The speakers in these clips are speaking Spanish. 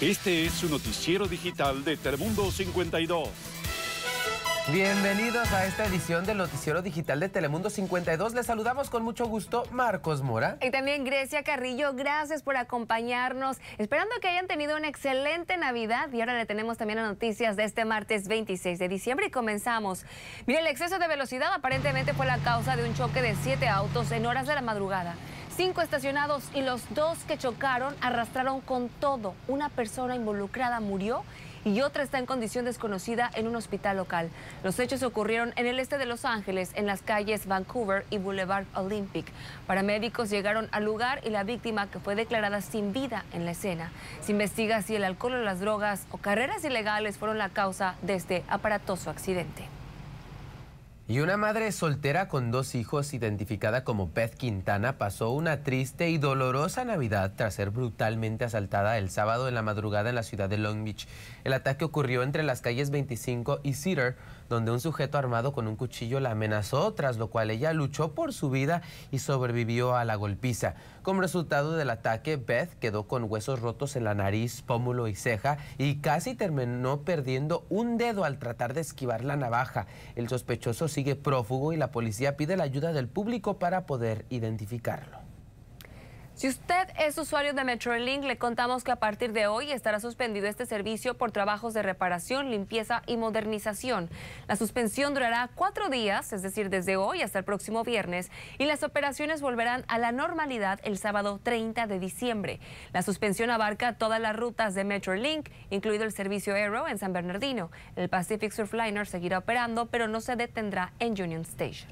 Este es su noticiero digital de Telemundo 52. Bienvenidos a esta edición del Noticiero Digital de Telemundo 52. Les saludamos con mucho gusto Marcos Mora. Y también Grecia Carrillo, gracias por acompañarnos. Esperando que hayan tenido una excelente Navidad. Y ahora le tenemos también las noticias de este martes 26 de diciembre y comenzamos. Bien, el exceso de velocidad aparentemente fue la causa de un choque de siete autos en horas de la madrugada. Cinco estacionados y los dos que chocaron arrastraron con todo. Una persona involucrada murió y otra está en condición desconocida en un hospital local. Los hechos ocurrieron en el este de Los Ángeles, en las calles Vancouver y Boulevard Olympic. Paramédicos llegaron al lugar y la víctima, que fue declarada sin vida en la escena, se investiga si el alcohol o las drogas o carreras ilegales fueron la causa de este aparatoso accidente. Y una madre soltera con dos hijos identificada como Beth Quintana pasó una triste y dolorosa Navidad tras ser brutalmente asaltada el sábado en la madrugada en la ciudad de Long Beach. El ataque ocurrió entre las calles 25 y Cedar donde un sujeto armado con un cuchillo la amenazó, tras lo cual ella luchó por su vida y sobrevivió a la golpiza. Como resultado del ataque, Beth quedó con huesos rotos en la nariz, pómulo y ceja y casi terminó perdiendo un dedo al tratar de esquivar la navaja. El sospechoso sigue prófugo y la policía pide la ayuda del público para poder identificarlo. Si usted es usuario de Metrolink, le contamos que a partir de hoy estará suspendido este servicio por trabajos de reparación, limpieza y modernización. La suspensión durará cuatro días, es decir, desde hoy hasta el próximo viernes, y las operaciones volverán a la normalidad el sábado 30 de diciembre. La suspensión abarca todas las rutas de Metrolink, incluido el servicio Aero en San Bernardino. El Pacific Surfliner seguirá operando, pero no se detendrá en Union Station.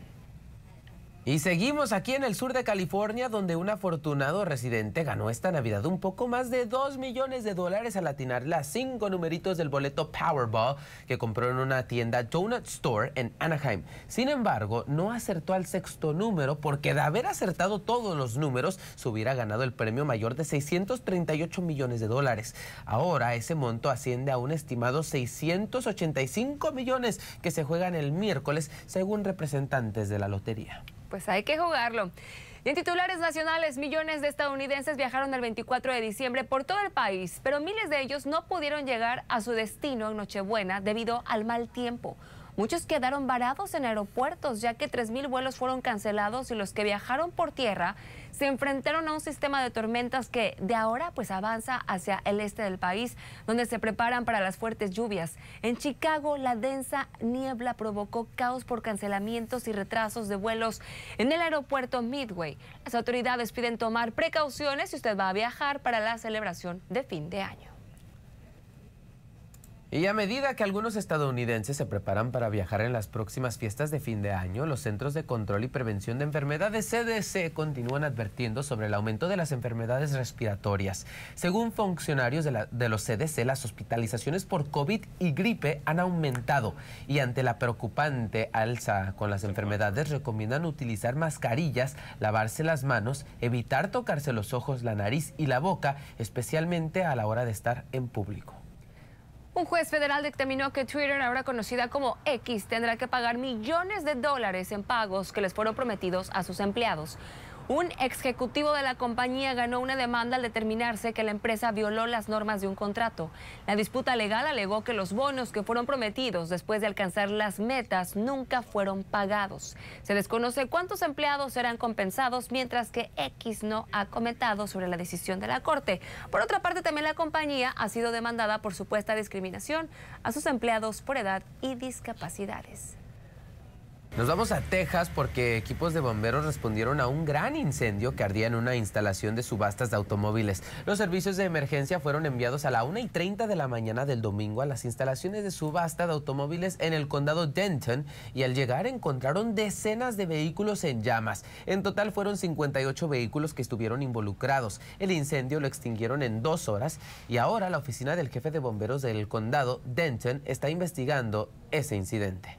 Y seguimos aquí en el sur de California, donde un afortunado residente ganó esta Navidad un poco más de 2 millones de dólares al atinar las cinco numeritos del boleto Powerball que compró en una tienda Donut Store en Anaheim. Sin embargo, no acertó al sexto número porque de haber acertado todos los números, se hubiera ganado el premio mayor de 638 millones de dólares. Ahora ese monto asciende a un estimado 685 millones que se juegan el miércoles, según representantes de la lotería pues hay que jugarlo. Y en titulares nacionales, millones de estadounidenses viajaron el 24 de diciembre por todo el país, pero miles de ellos no pudieron llegar a su destino en Nochebuena debido al mal tiempo. Muchos quedaron varados en aeropuertos ya que 3.000 vuelos fueron cancelados y los que viajaron por tierra se enfrentaron a un sistema de tormentas que de ahora pues avanza hacia el este del país, donde se preparan para las fuertes lluvias. En Chicago, la densa niebla provocó caos por cancelamientos y retrasos de vuelos en el aeropuerto Midway. Las autoridades piden tomar precauciones si usted va a viajar para la celebración de fin de año. Y a medida que algunos estadounidenses se preparan para viajar en las próximas fiestas de fin de año, los Centros de Control y Prevención de Enfermedades CDC continúan advirtiendo sobre el aumento de las enfermedades respiratorias. Según funcionarios de, los CDC, las hospitalizaciones por COVID y gripe han aumentado y ante la preocupante alza con las enfermedades recomiendan utilizar mascarillas, lavarse las manos, evitar tocarse los ojos, la nariz y la boca, especialmente a la hora de estar en público. Un juez federal determinó que Twitter, ahora conocida como X, tendrá que pagar millones de dólares en pagos que les fueron prometidos a sus empleados. Un ejecutivo de la compañía ganó una demanda al determinarse que la empresa violó las normas de un contrato. La disputa legal alegó que los bonos que fueron prometidos después de alcanzar las metas nunca fueron pagados. Se desconoce cuántos empleados serán compensados, mientras que X no ha comentado sobre la decisión de la Corte. Por otra parte, también la compañía ha sido demandada por supuesta discriminación a sus empleados por edad y discapacidades. Nos vamos a Texas porque equipos de bomberos respondieron a un gran incendio que ardía en una instalación de subastas de automóviles. Los servicios de emergencia fueron enviados a la 1 y 30 de la mañana del domingo a las instalaciones de subasta de automóviles en el condado Denton y al llegar encontraron decenas de vehículos en llamas. En total fueron 58 vehículos que estuvieron involucrados. El incendio lo extinguieron en dos horas y ahora la oficina del jefe de bomberos del condado Denton está investigando ese incidente.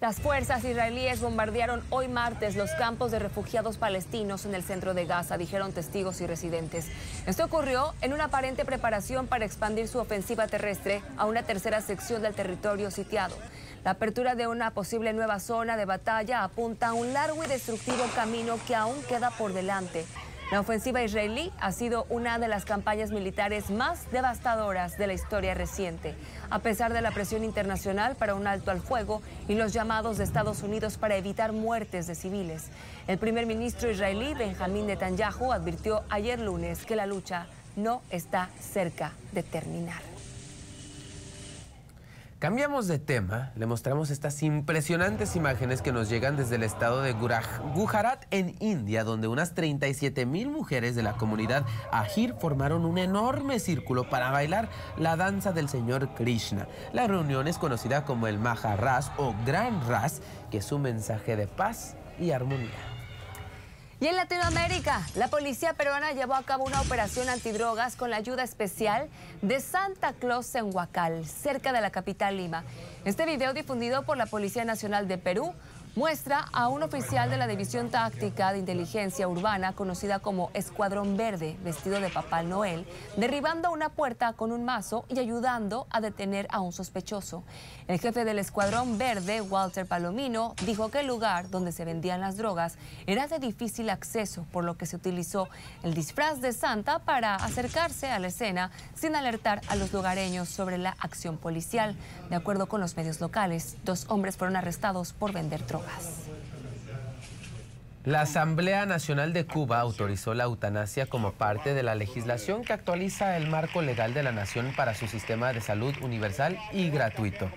Las fuerzas israelíes bombardearon hoy martes los campos de refugiados palestinos en el centro de Gaza, dijeron testigos y residentes. Esto ocurrió en una aparente preparación para expandir su ofensiva terrestre a una tercera sección del territorio sitiado. La apertura de una posible nueva zona de batalla apunta a un largo y destructivo camino que aún queda por delante. La ofensiva israelí ha sido una de las campañas militares más devastadoras de la historia reciente. A pesar de la presión internacional para un alto al fuego y los llamados de Estados Unidos para evitar muertes de civiles, el primer ministro israelí Benjamín Netanyahu advirtió ayer lunes que la lucha no está cerca de terminar. Cambiamos de tema, le mostramos estas impresionantes imágenes que nos llegan desde el estado de Gujarat en India, donde unas 37 mil mujeres de la comunidad Ahir formaron un enorme círculo para bailar la danza del señor Krishna. La reunión es conocida como el Maharas o Gran Ras, que es un mensaje de paz y armonía. Y en Latinoamérica, la policía peruana llevó a cabo una operación antidrogas con la ayuda especial de Santa Claus en Huacal, cerca de la capital Lima. Este video difundido por la Policía Nacional de Perú muestra a un oficial de la División Táctica de Inteligencia Urbana, conocida como Escuadrón Verde, vestido de Papá Noel, derribando una puerta con un mazo y ayudando a detener a un sospechoso. El jefe del Escuadrón Verde, Walter Palomino, dijo que el lugar donde se vendían las drogas era de difícil acceso, por lo que se utilizó el disfraz de Santa para acercarse a la escena sin alertar a los lugareños sobre la acción policial. De acuerdo con los medios locales, dos hombres fueron arrestados por vender drogas. La Asamblea Nacional de Cuba autorizó la eutanasia como parte de la legislación que actualiza el marco legal de la nación para su sistema de salud universal y gratuito.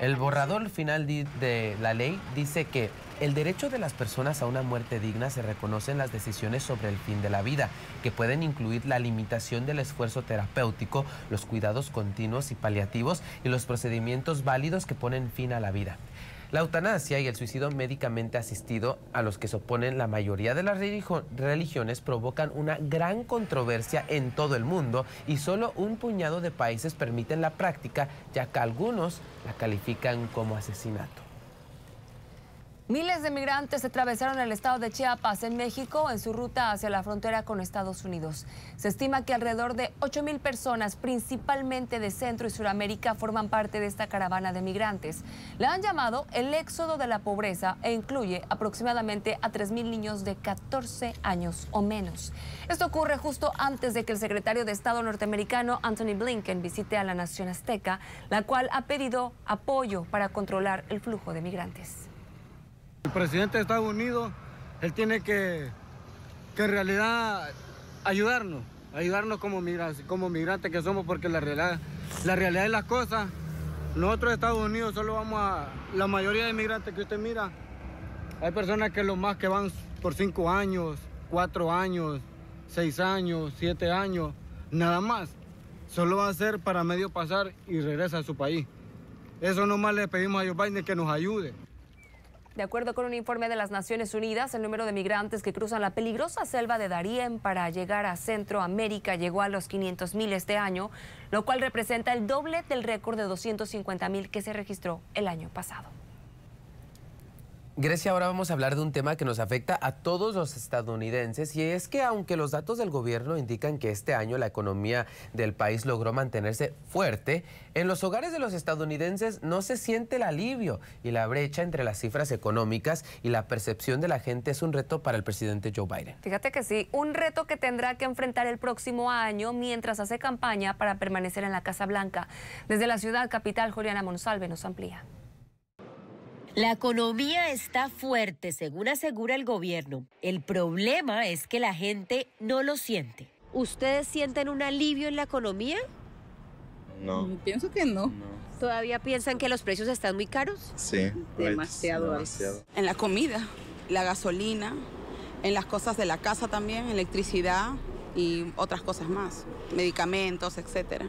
El borrador final de la ley dice que el derecho de las personas a una muerte digna se reconoce en las decisiones sobre el fin de la vida, que pueden incluir la limitación del esfuerzo terapéutico, los cuidados continuos y paliativos y los procedimientos válidos que ponen fin a la vida. La eutanasia y el suicidio médicamente asistido, a los que se oponen la mayoría de las religiones, provocan una gran controversia en todo el mundo y solo un puñado de países permiten la práctica, ya que algunos la califican como asesinato. Miles de migrantes atravesaron el estado de Chiapas en México en su ruta hacia la frontera con Estados Unidos. Se estima que alrededor de 8 mil personas, principalmente de Centro y Suramérica, forman parte de esta caravana de migrantes. La han llamado el éxodo de la pobreza e incluye aproximadamente a 3 mil niños de 14 años o menos. Esto ocurre justo antes de que el secretario de Estado norteamericano Anthony Blinken visite a la nación azteca, la cual ha pedido apoyo para controlar el flujo de migrantes. El presidente de Estados Unidos, él tiene que, que en realidad ayudarnos, ayudarnos como, migrantes, como migrantes que somos, porque la realidad, la realidad de las cosas, nosotros de Estados Unidos solo vamos a, la mayoría de migrantes que usted mira, hay personas que lo más que van por cinco años, cuatro años, seis años, siete años, nada más. Solo va a ser para medio pasar y regresa a su país. Eso nomás le pedimos a Joe Biden que nos ayude. De acuerdo con un informe de las Naciones Unidas, el número de migrantes que cruzan la peligrosa selva de Darién para llegar a Centroamérica llegó a los 500 mil este año, lo cual representa el doble del récord de 250 mil que se registró el año pasado. Grecia, ahora vamos a hablar de un tema que nos afecta a todos los estadounidenses y es que aunque los datos del gobierno indican que este año la economía del país logró mantenerse fuerte, en los hogares de los estadounidenses no se siente el alivio y la brecha entre las cifras económicas y la percepción de la gente es un reto para el presidente Joe Biden. Fíjate que sí, un reto que tendrá que enfrentar el próximo año mientras hace campaña para permanecer en la Casa Blanca. Desde la ciudad capital, Juliana Monsalve nos amplía. La economía está fuerte, según asegura el gobierno. El problema es que la gente no lo siente. ¿Ustedes sienten un alivio en la economía? No. Mm, pienso que no. ¿Todavía piensan que los precios están muy caros? Sí. Demasiado. demasiado. En la comida, la gasolina, en las cosas de la casa también, electricidad y otras cosas más, medicamentos, etcétera.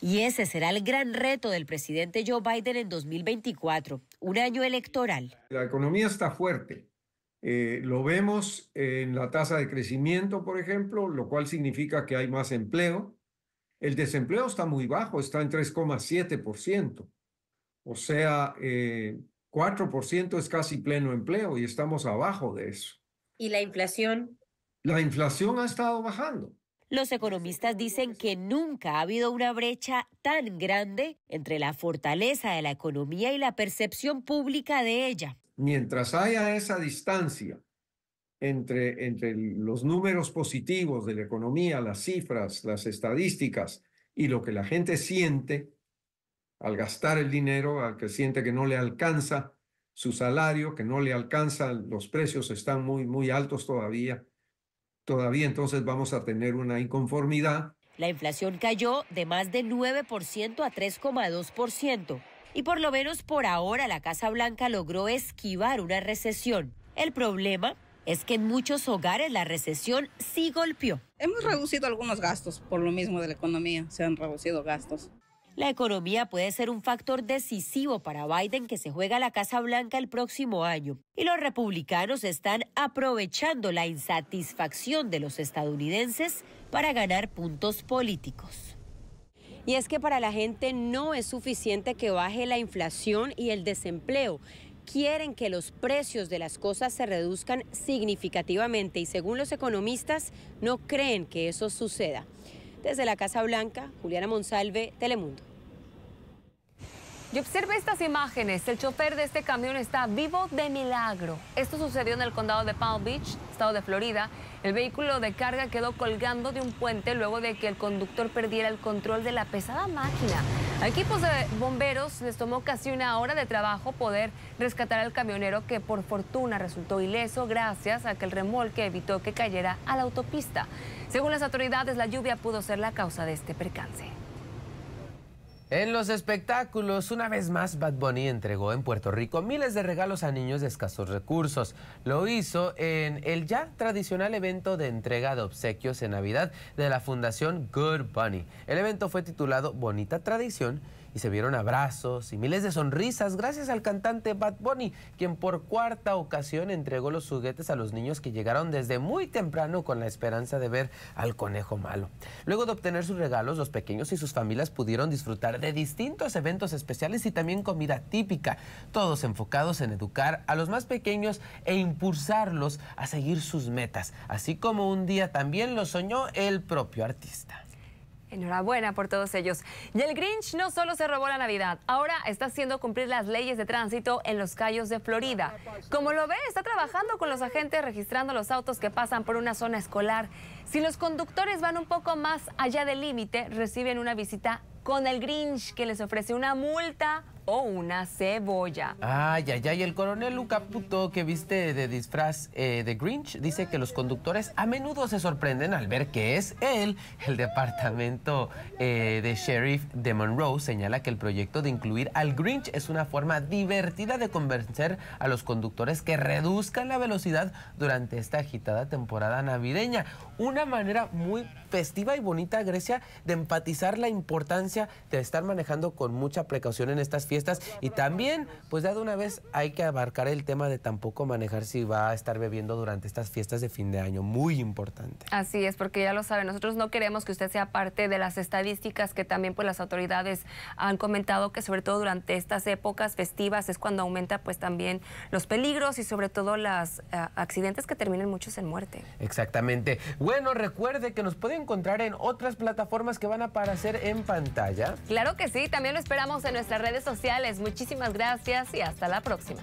Y ese será el gran reto del presidente Joe Biden en 2024, un año electoral. La economía está fuerte. Eh, lo vemos en la tasa de crecimiento, por ejemplo, lo cual significa que hay más empleo. El desempleo está muy bajo, está en 3,7%. O sea, 4% eh, es casi pleno empleo y estamos abajo de eso. ¿Y la inflación? La inflación ha estado bajando. Los economistas dicen que nunca ha habido una brecha tan grande entre la fortaleza de la economía y la percepción pública de ella. Mientras haya esa distancia entre, entre los números positivos de la economía, las cifras, las estadísticas y lo que la gente siente al gastar el dinero, al que siente que no le alcanza su salario, que no le alcanza, los precios están muy, muy altos todavía, todavía entonces vamos a tener una inconformidad. La inflación cayó de más de 9% a 3,2%. Y por lo menos por ahora la Casa Blanca logró esquivar una recesión. El problema es que en muchos hogares la recesión sí golpeó. Hemos reducido algunos gastos por lo mismo de la economía, se han reducido gastos. La economía puede ser un factor decisivo para Biden que se juega la Casa Blanca el próximo año. Y los republicanos están aprovechando la insatisfacción de los estadounidenses para ganar puntos políticos. Y es que para la gente no es suficiente que baje la inflación y el desempleo quieren que los precios de las cosas se reduzcan significativamente y según los economistas no creen que eso suceda. Desde la Casa Blanca, Juliana Monsalve, Telemundo. Y observe estas imágenes. El chofer de este camión está vivo de milagro. Esto sucedió en el condado de Palm Beach, estado de Florida. El vehículo de carga quedó colgando de un puente luego de que el conductor perdiera el control de la pesada máquina. A equipos de bomberos les tomó casi una hora de trabajo poder rescatar al camionero que por fortuna resultó ileso gracias a que el remolque evitó que cayera a la autopista. Según las autoridades, la lluvia pudo ser la causa de este percance. En los espectáculos, una vez más, Bad Bunny entregó en Puerto Rico miles de regalos a niños de escasos recursos. Lo hizo en el ya tradicional evento de entrega de obsequios en Navidad de la Fundación Good Bunny. El evento fue titulado Bonita Tradición y se vieron abrazos y miles de sonrisas gracias al cantante Bad Bunny, quien por cuarta ocasión entregó los juguetes a los niños que llegaron desde muy temprano con la esperanza de ver al conejo malo. Luego de obtener sus regalos, los pequeños y sus familias pudieron disfrutar de distintos eventos especiales y también comida típica, todos enfocados en educar a los más pequeños e impulsarlos a seguir sus metas, así como un día también lo soñó el propio artista. Enhorabuena por todos ellos. Y el Grinch no solo se robó la Navidad, ahora está haciendo cumplir las leyes de tránsito en los callos de Florida. Como lo ve, está trabajando con los agentes registrando los autos que pasan por una zona escolar. Si los conductores van un poco más allá del límite, reciben una visita con el Grinch que les ofrece una multa o una cebolla. Ay, ay, ay. El coronel Luca Puto, que viste de disfraz eh, de Grinch, dice que los conductores a menudo se sorprenden al ver que es él. El departamento eh, de sheriff de Monroe señala que el proyecto de incluir al Grinch es una forma divertida de convencer a los conductores que reduzcan la velocidad durante esta agitada temporada navideña. Una manera muy festiva y bonita, Grecia, de empatizar la importancia de estar manejando con mucha precaución en estas fiestas y también, pues ya de una vez hay que abarcar el tema de tampoco manejar si va a estar bebiendo durante estas fiestas de fin de año. Muy importante. Así es, porque ya lo saben, nosotros no queremos que usted sea parte de las estadísticas que también pues las autoridades han comentado que sobre todo durante estas épocas festivas es cuando aumenta pues también los peligros y sobre todo los ah, accidentes que terminan muchos en muerte. Exactamente. Bueno, recuerde que nos puede encontrar en otras plataformas que van a aparecer en pantalla. Claro que sí, también lo esperamos en nuestras redes sociales Muchísimas gracias y hasta la próxima.